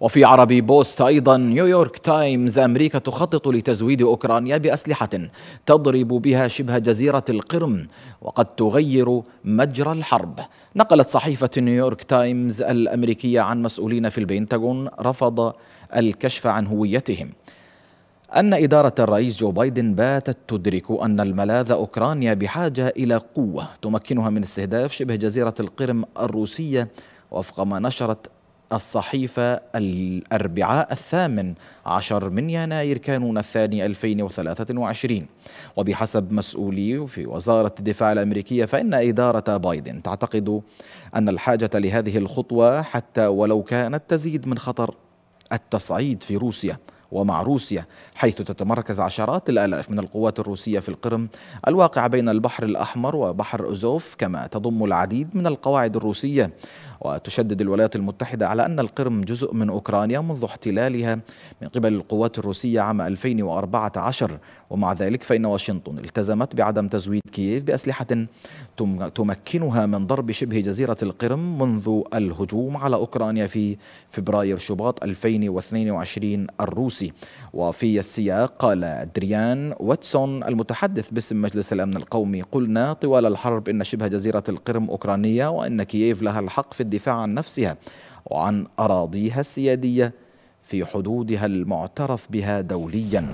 وفي عربي بوست أيضا نيويورك تايمز أمريكا تخطط لتزويد أوكرانيا بأسلحة تضرب بها شبه جزيرة القرم وقد تغير مجرى الحرب نقلت صحيفة نيويورك تايمز الأمريكية عن مسؤولين في البنتاغون رفض الكشف عن هويتهم أن إدارة الرئيس جو بايدن باتت تدرك أن الملاذ أوكرانيا بحاجة إلى قوة تمكنها من استهداف شبه جزيرة القرم الروسية وفق ما نشرت الصحيفة الأربعاء الثامن عشر من يناير كانون الثاني 2023 وبحسب مسؤولي في وزارة الدفاع الأمريكية فإن إدارة بايدن تعتقد أن الحاجة لهذه الخطوة حتى ولو كانت تزيد من خطر التصعيد في روسيا ومع روسيا حيث تتمركز عشرات الآلاف من القوات الروسية في القرم الواقع بين البحر الأحمر وبحر أزوف كما تضم العديد من القواعد الروسية وتشدد الولايات المتحدة على أن القرم جزء من أوكرانيا منذ احتلالها من قبل القوات الروسية عام 2014 ومع ذلك فإن واشنطن التزمت بعدم تزويد كييف بأسلحة تمكنها من ضرب شبه جزيرة القرم منذ الهجوم على أوكرانيا في فبراير شباط 2022 الروسي وفي السياق قال أدريان واتسون المتحدث باسم مجلس الأمن القومي قلنا طوال الحرب إن شبه جزيرة القرم أوكرانية وإن كييف لها الحق في الدفاع عن نفسها وعن أراضيها السيادية في حدودها المعترف بها دولياً